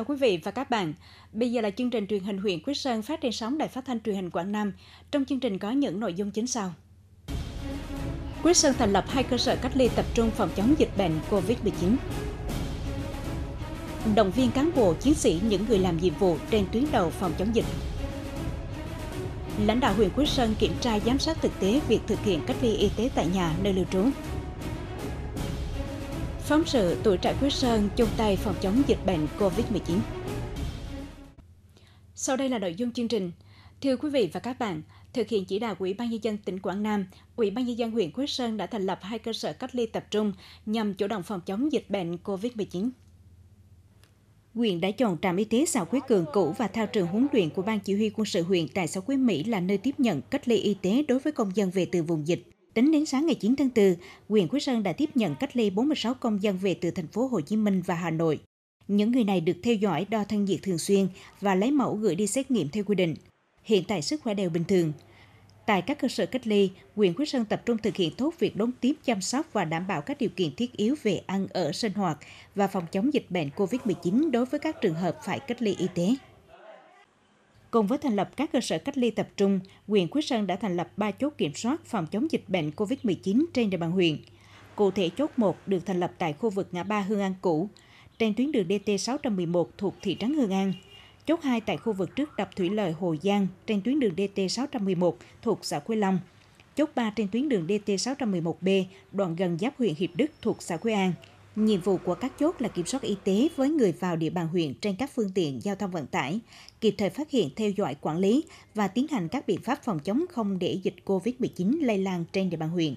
chào quý vị và các bạn. Bây giờ là chương trình truyền hình huyện Quế Sơn phát trên sóng Đài Phát thanh truyền hình Quảng Nam. Trong chương trình có những nội dung chính sau. Quế Sơn thành lập hai cơ sở cách ly tập trung phòng chống dịch bệnh COVID-19. Động viên cán bộ, chiến sĩ, những người làm nhiệm vụ trên tuyến đầu phòng chống dịch. Lãnh đạo huyện Quế Sơn kiểm tra giám sát thực tế việc thực hiện cách ly y tế tại nhà nơi lưu trú. Phóng sự tuổi trẻ Quyết Sơn chung tay phòng chống dịch bệnh COVID-19. Sau đây là nội dung chương trình. Thưa quý vị và các bạn, thực hiện chỉ đạo của Ủy ban nhân dân tỉnh Quảng Nam, Ủy ban nhân dân huyện Quyết Sơn đã thành lập hai cơ sở cách ly tập trung nhằm chủ động phòng chống dịch bệnh COVID-19. Huyện đã chọn trạm y tế xã Quế Cường cũ và thao trường huấn luyện của Ban Chỉ huy quân sự huyện tại xã Quế Mỹ là nơi tiếp nhận cách ly y tế đối với công dân về từ vùng dịch. Tính đến sáng ngày 9 tháng 4, huyện Quế Sơn đã tiếp nhận cách ly 46 công dân về từ thành phố Hồ Chí Minh và Hà Nội. Những người này được theo dõi đo thân nhiệt thường xuyên và lấy mẫu gửi đi xét nghiệm theo quy định. Hiện tại sức khỏe đều bình thường. Tại các cơ sở cách ly, huyện Quế Sơn tập trung thực hiện tốt việc đón tiếp chăm sóc và đảm bảo các điều kiện thiết yếu về ăn ở sinh hoạt và phòng chống dịch bệnh COVID-19 đối với các trường hợp phải cách ly y tế. Cùng với thành lập các cơ sở cách ly tập trung, huyện Quế Sơn đã thành lập 3 chốt kiểm soát phòng chống dịch bệnh COVID-19 trên địa bàn huyện. Cụ thể chốt 1 được thành lập tại khu vực ngã ba Hương An cũ, trên tuyến đường DT611 thuộc thị trấn Hương An. Chốt 2 tại khu vực trước đập thủy lợi Hồ Giang trên tuyến đường DT611 thuộc xã Quế Long. Chốt 3 trên tuyến đường DT611B đoạn gần giáp huyện Hiệp Đức thuộc xã Quế An. Nhiệm vụ của các chốt là kiểm soát y tế với người vào địa bàn huyện trên các phương tiện giao thông vận tải, kịp thời phát hiện, theo dõi, quản lý và tiến hành các biện pháp phòng chống không để dịch COVID-19 lây lan trên địa bàn huyện.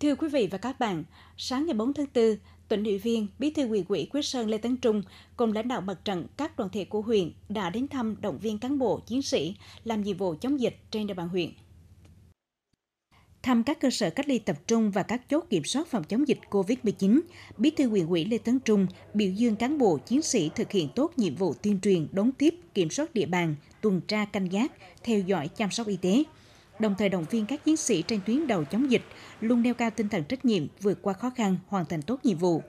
Thưa quý vị và các bạn, sáng ngày 4 tháng 4, tỉnh ủy viên, bí thư huyện ủy Quế Sơn Lê Tấn Trung cùng lãnh đạo mặt trận các đoàn thể của huyện đã đến thăm động viên cán bộ chiến sĩ làm nhiệm vụ chống dịch trên địa bàn huyện thăm các cơ sở cách ly tập trung và các chốt kiểm soát phòng chống dịch COVID-19, Bí thư huyện ủy Lê Tấn Trung biểu dương cán bộ chiến sĩ thực hiện tốt nhiệm vụ tuyên truyền, đón tiếp, kiểm soát địa bàn, tuần tra canh gác, theo dõi chăm sóc y tế đồng thời động viên các chiến sĩ trên tuyến đầu chống dịch luôn nêu cao tinh thần trách nhiệm vượt qua khó khăn, hoàn thành tốt nhiệm vụ.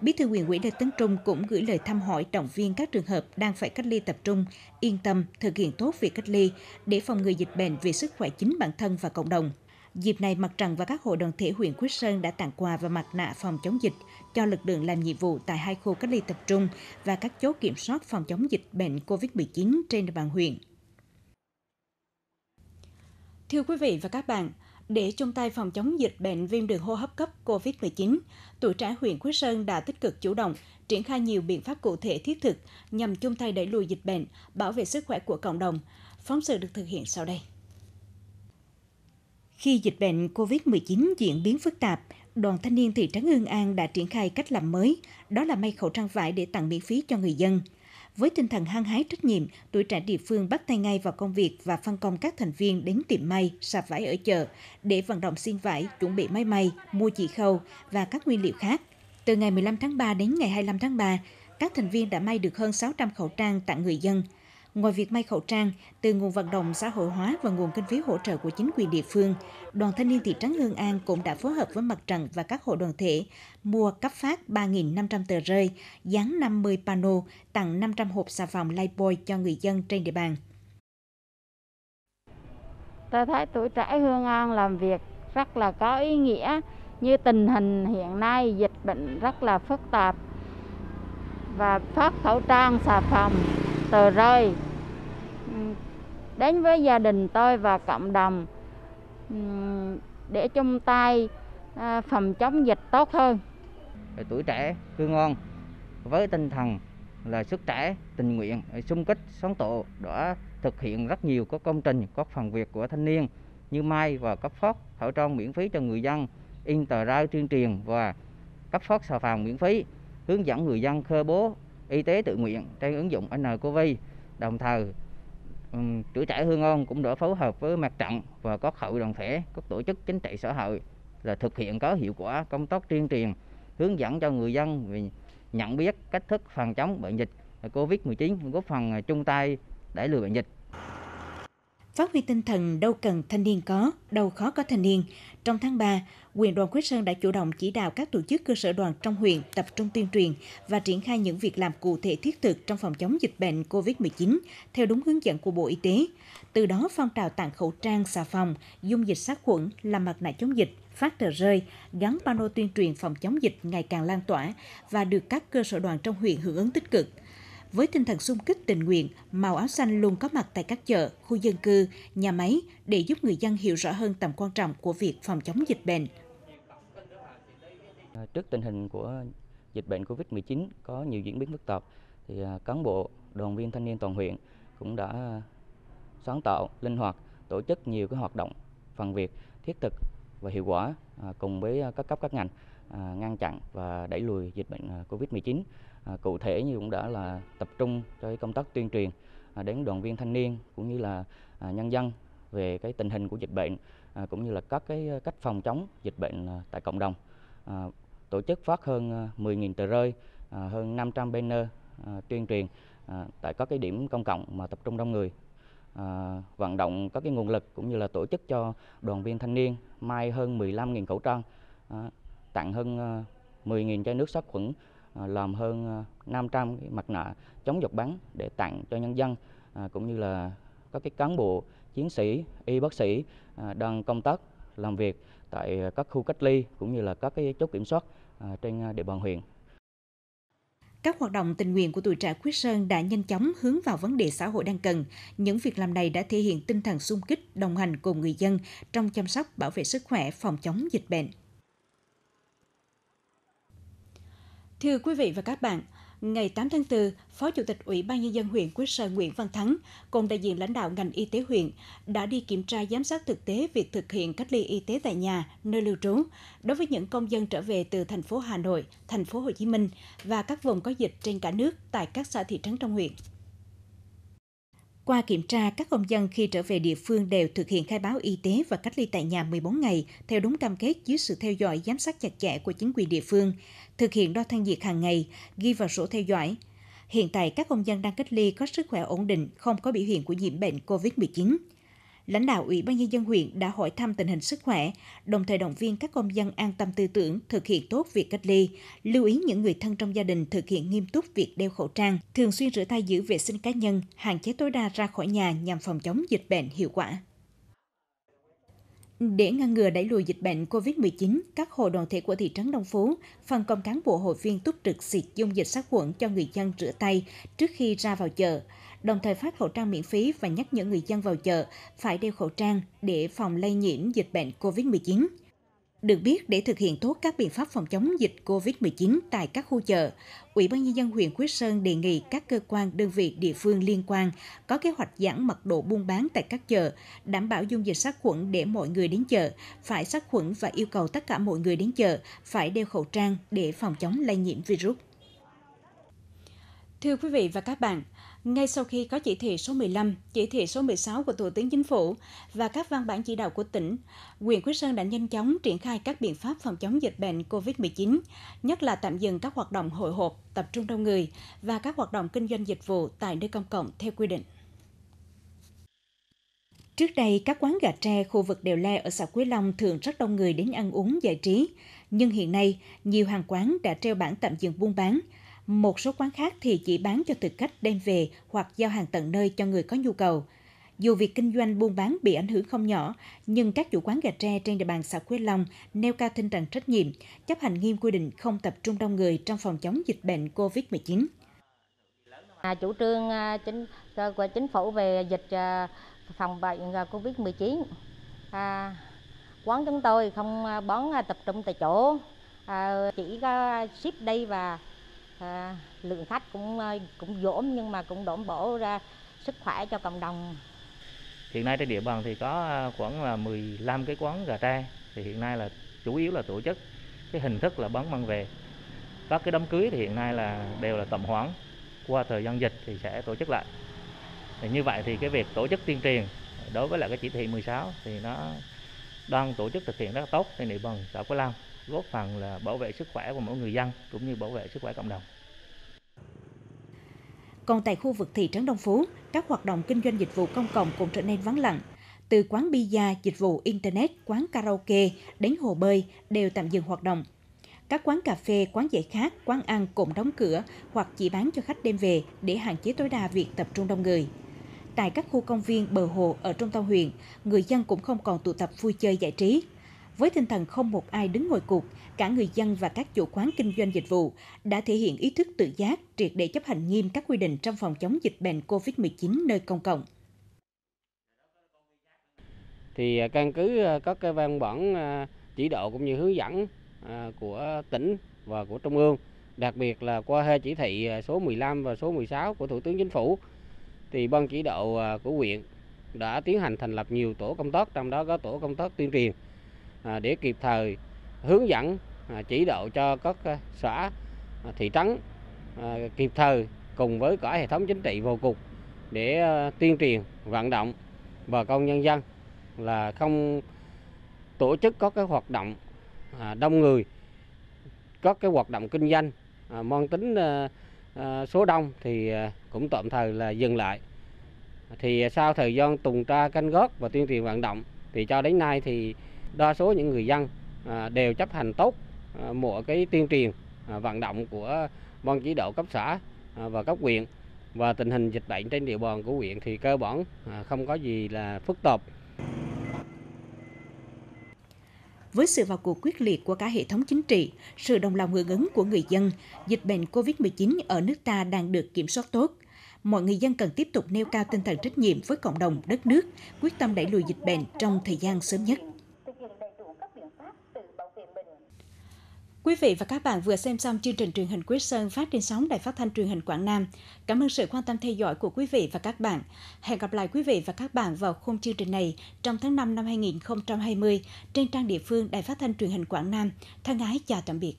Bí thư huyện ủy Lê Tấn Trung cũng gửi lời thăm hỏi động viên các trường hợp đang phải cách ly tập trung, yên tâm thực hiện tốt việc cách ly để phòng ngừa dịch bệnh về sức khỏe chính bản thân và cộng đồng. Dịp này, Mặt trận và các hội đoàn thể huyện Quế Sơn đã tặng quà và mặt nạ phòng chống dịch cho lực lượng làm nhiệm vụ tại hai khu cách ly tập trung và các chốt kiểm soát phòng chống dịch bệnh COVID-19 trên địa bàn huyện. Thưa quý vị và các bạn, để chung tay phòng chống dịch bệnh viêm đường hô hấp cấp COVID-19, tuổi trẻ huyện Quế Sơn đã tích cực chủ động, triển khai nhiều biện pháp cụ thể thiết thực nhằm chung tay đẩy lùi dịch bệnh, bảo vệ sức khỏe của cộng đồng. Phóng sự được thực hiện sau đây. Khi dịch bệnh COVID-19 diễn biến phức tạp, đoàn thanh niên thị trấn Hương An đã triển khai cách làm mới, đó là may khẩu trang vải để tặng miễn phí cho người dân. Với tinh thần hăng hái trách nhiệm, tuổi trẻ địa phương bắt tay ngay vào công việc và phân công các thành viên đến tiệm may, sạp vải ở chợ để vận động xin vải, chuẩn bị máy may, mua chỉ khâu và các nguyên liệu khác. Từ ngày 15 tháng 3 đến ngày 25 tháng 3, các thành viên đã may được hơn 600 khẩu trang tặng người dân – Ngoài việc may khẩu trang, từ nguồn vận động xã hội hóa và nguồn kinh phí hỗ trợ của chính quyền địa phương, Đoàn Thanh niên thị trấn Hương An cũng đã phối hợp với mặt trận và các hội đoàn thể mua cấp phát 3.500 tờ rơi, dán 50 pano, tặng 500 hộp xà phòng Lifebuoy cho người dân trên địa bàn. Tôi thấy tuổi trẻ Hương An làm việc rất là có ý nghĩa như tình hình hiện nay dịch bệnh rất là phức tạp và phát khẩu trang xà phòng tờ rơi đến với gia đình tôi và cộng đồng để chung tay à, phòng chống dịch tốt hơn. Tuổi trẻ cư ngon với tinh thần là sức trẻ, tình nguyện, xung kích, sáng tạo đã thực hiện rất nhiều các công trình, các phần việc của thanh niên như may và cấp phát khẩu trang miễn phí cho người dân, in tờ rơi tuyên truyền và cấp phát xà phòng miễn phí, hướng dẫn người dân khơi bố y tế tự nguyện trên ứng dụng nCoV đồng thời tuổi trẻ hương an cũng đã phối hợp với mặt trận và các hội đoàn thể các tổ chức chính trị xã hội là thực hiện có hiệu quả công tác tuyên truyền hướng dẫn cho người dân về nhận biết cách thức phòng chống bệnh dịch covid 19 góp phần à, chung tay đẩy lùi bệnh dịch phát huy tinh thần đâu cần thanh niên có, đâu khó có thanh niên. Trong tháng 3, huyện đoàn Quế Sơn đã chủ động chỉ đạo các tổ chức cơ sở đoàn trong huyện tập trung tuyên truyền và triển khai những việc làm cụ thể thiết thực trong phòng chống dịch bệnh COVID-19 theo đúng hướng dẫn của Bộ Y tế. Từ đó, phong trào tặng khẩu trang, xà phòng, dung dịch sát khuẩn, làm mặt nạ chống dịch, phát tờ rơi, gắn pano tuyên truyền phòng chống dịch ngày càng lan tỏa và được các cơ sở đoàn trong huyện hưởng ứng tích cực – với tinh thần sung kích tình nguyện, màu áo xanh luôn có mặt tại các chợ, khu dân cư, nhà máy để giúp người dân hiểu rõ hơn tầm quan trọng của việc phòng chống dịch bệnh. À, trước tình hình của dịch bệnh Covid-19 có nhiều diễn biến phức tạp, thì à, cán bộ, đoàn viên thanh niên toàn huyện cũng đã sáng tạo, linh hoạt, tổ chức nhiều cái hoạt động phần việc thiết thực và hiệu quả à, cùng với các cấp các ngành ngăn chặn và đẩy lùi dịch bệnh Covid-19. À, cụ thể như cũng đã là tập trung cho công tác tuyên truyền à, đến đoàn viên thanh niên cũng như là à, nhân dân về cái tình hình của dịch bệnh cũng như là các cái cách phòng chống dịch bệnh tại cộng đồng. Tổ chức phát hơn 10.000 tờ rơi, hơn 500 banner tuyên truyền tại các cái điểm công cộng mà tập trung đông người vận động các cái nguồn lực cũng như là tổ chức cho đoàn viên thanh niên may hơn 15.000 khẩu trang, tặng hơn 10.000 chai nước sát khuẩn À, làm hơn 500 à, cái mặt nạ chống giọt bắn để tặng cho nhân dân à, cũng như là các cái cán bộ chiến sĩ, y bác sĩ đang công tác làm việc tại các khu cách ly cũng như là các cái chốt kiểm soát trên địa bàn huyện. Các hoạt động tình nguyện của tuổi trẻ Quyết Sơn đã nhanh chóng hướng vào vấn đề xã hội đang cần. Những việc làm này đã thể hiện tinh thần sung kích, đồng hành cùng người dân trong chăm sóc, bảo vệ sức khỏe, phòng chống dịch bệnh. Thưa quý vị và các bạn, ngày 8 tháng 4, Phó Chủ tịch Ủy ban Nhân dân huyện Quế Sơn Nguyễn Văn Thắng cùng đại diện lãnh đạo ngành y tế huyện đã đi kiểm tra giám sát thực tế việc thực hiện cách ly y tế tại nhà, nơi lưu trú đối với những công dân trở về từ thành phố Hà Nội, thành phố Hồ Chí Minh và các vùng có dịch trên cả nước tại các xã thị trấn trong huyện. Qua kiểm tra, các công dân khi trở về địa phương đều thực hiện khai báo y tế và cách ly tại nhà 14 ngày theo đúng cam kết dưới sự theo dõi giám sát chặt chẽ của chính quyền địa phương, thực hiện đo thân nhiệt hàng ngày, ghi vào sổ theo dõi. Hiện tại các công dân đang cách ly có sức khỏe ổn định, không có biểu hiện của nhiễm bệnh COVID-19 lãnh đạo Ủy ban Nhân dân huyện đã hỏi thăm tình hình sức khỏe, đồng thời động viên các công dân an tâm tư tưởng thực hiện tốt việc cách ly, lưu ý những người thân trong gia đình thực hiện nghiêm túc việc đeo khẩu trang, thường xuyên rửa tay giữ vệ sinh cá nhân, hạn chế tối đa ra khỏi nhà nhằm phòng chống dịch bệnh hiệu quả. Để ngăn ngừa đẩy lùi dịch bệnh COVID-19, các hội đoàn thể của thị trấn Đông Phú phân công cán bộ hội viên túc trực xịt dung dịch sát khuẩn cho người dân rửa tay trước khi ra vào chợ đồng thời phát khẩu trang miễn phí và nhắc nhở người dân vào chợ phải đeo khẩu trang để phòng lây nhiễm dịch bệnh COVID-19. Được biết, để thực hiện tốt các biện pháp phòng chống dịch COVID-19 tại các khu chợ, Ủy ban Nhân dân huyện Quyết Sơn đề nghị các cơ quan, đơn vị, địa phương liên quan có kế hoạch giảm mật độ buôn bán tại các chợ, đảm bảo dung dịch sát khuẩn để mọi người đến chợ, phải sát khuẩn và yêu cầu tất cả mọi người đến chợ phải đeo khẩu trang để phòng chống lây nhiễm virus. Thưa quý vị và các bạn, ngay sau khi có chỉ thị số 15, chỉ thị số 16 của Thủ tướng Chính phủ và các văn bản chỉ đạo của tỉnh, huyện Quý Sơn đã nhanh chóng triển khai các biện pháp phòng chống dịch bệnh COVID-19, nhất là tạm dừng các hoạt động hội họp, tập trung đông người và các hoạt động kinh doanh dịch vụ tại nơi công cộng theo quy định. Trước đây, các quán gà tre khu vực Đèo Le ở xã Quế Long thường rất đông người đến ăn uống giải trí. Nhưng hiện nay, nhiều hàng quán đã treo bản tạm dừng buôn bán, một số quán khác thì chỉ bán cho thực khách đem về hoặc giao hàng tận nơi cho người có nhu cầu. Dù việc kinh doanh buôn bán bị ảnh hưởng không nhỏ, nhưng các chủ quán gà tre trên địa bàn xã Quế Long nêu cao tinh thần trách nhiệm, chấp hành nghiêm quy định không tập trung đông người trong phòng chống dịch bệnh COVID-19. À, chủ trương à, chính, của chính phủ về dịch à, phòng bệnh à, COVID-19, à, quán chúng tôi không bón tập trung tại chỗ, à, chỉ có ship đây và à, lượng khách cũng ờ, cũng dỗm nhưng mà cũng đổn bổ ra sức khỏe cho cộng đồng hiện nay trên địa bàn thì có à, khoảng là 15 cái quán gà tre thì hiện nay là chủ yếu là tổ chức cái hình thức là bán mang về các cái đám cưới thì hiện nay là đều là tầm hoãn qua thời gian dịch thì sẽ tổ chức lại thì như vậy thì cái việc tổ chức tuyên truyền đối với lại cái chỉ thị 16 thì nó đang tổ chức thực hiện rất là tốt trên địa bàn xã Quế Lâm góp phần là bảo vệ sức khỏe của mỗi người dân cũng như bảo vệ sức khỏe cộng đồng. Còn tại khu vực thị trấn Đông Phú, các hoạt động kinh doanh dịch vụ công cộng cũng trở nên vắng lặng. Từ quán bia, dịch vụ internet, quán karaoke đến hồ bơi đều tạm dừng hoạt động. Các quán cà phê, quán giải khát, quán ăn cũng đóng cửa hoặc chỉ bán cho khách đem về để hạn chế tối đa việc tập trung đông người. Tại các khu công viên bờ hồ ở trung tâm huyện, người dân cũng không còn tụ tập vui chơi giải trí, với tinh thần không một ai đứng ngồi cuộc, cả người dân và các chủ quán kinh doanh dịch vụ đã thể hiện ý thức tự giác, triệt để chấp hành nghiêm các quy định trong phòng chống dịch bệnh COVID-19 nơi công cộng. Thì à, căn cứ à, các cái văn bản à, chỉ đạo cũng như hướng dẫn của tỉnh và của trung ương, đặc biệt là qua hai chỉ thị số 15 và số 16 của Thủ tướng Chính phủ, thì ban chỉ đạo của huyện đã tiến hành thành lập nhiều tổ công tác, trong đó có tổ công tác tuyên truyền À, để kịp thời hướng dẫn à, chỉ đạo cho các à, xã thị trấn kịp thời cùng với cả hệ thống chính trị vào cục để tuyên truyền vận động bà con nhân dân là không tổ chức có cái hoạt động đông người có cái hoạt động kinh doanh mang tính số đông thì cũng tạm thời là dừng lại thì sau thời gian tuần tra canh gót và tuyên truyền vận động thì cho đến nay thì đa số những người dân à, đều chấp hành tốt à, mọi cái tuyên truyền à, vận động của ban chỉ đạo cấp xã và cấp huyện và tình hình dịch bệnh trên địa bàn của huyện thì cơ bản không có gì là phức tạp. Với sự vào cuộc quyết liệt của cả hệ thống chính trị, sự đồng lòng hưởng ứng của người dân, dịch bệnh COVID-19 ở nước ta đang được kiểm soát tốt. Mọi người dân cần tiếp tục nêu cao tinh thần trách nhiệm với cộng đồng, đất nước, quyết tâm đẩy lùi dịch bệnh trong thời gian sớm nhất. Quý vị và các bạn vừa xem xong chương trình truyền hình Quyết Sơn phát trên sóng Đài Phát thanh truyền hình Quảng Nam. Cảm ơn sự quan tâm theo dõi của quý vị và các bạn. Hẹn gặp lại quý vị và các bạn vào khung chương trình này trong tháng 5 năm 2020 trên trang địa phương Đài Phát thanh truyền hình Quảng Nam. Thân ái chào tạm biệt.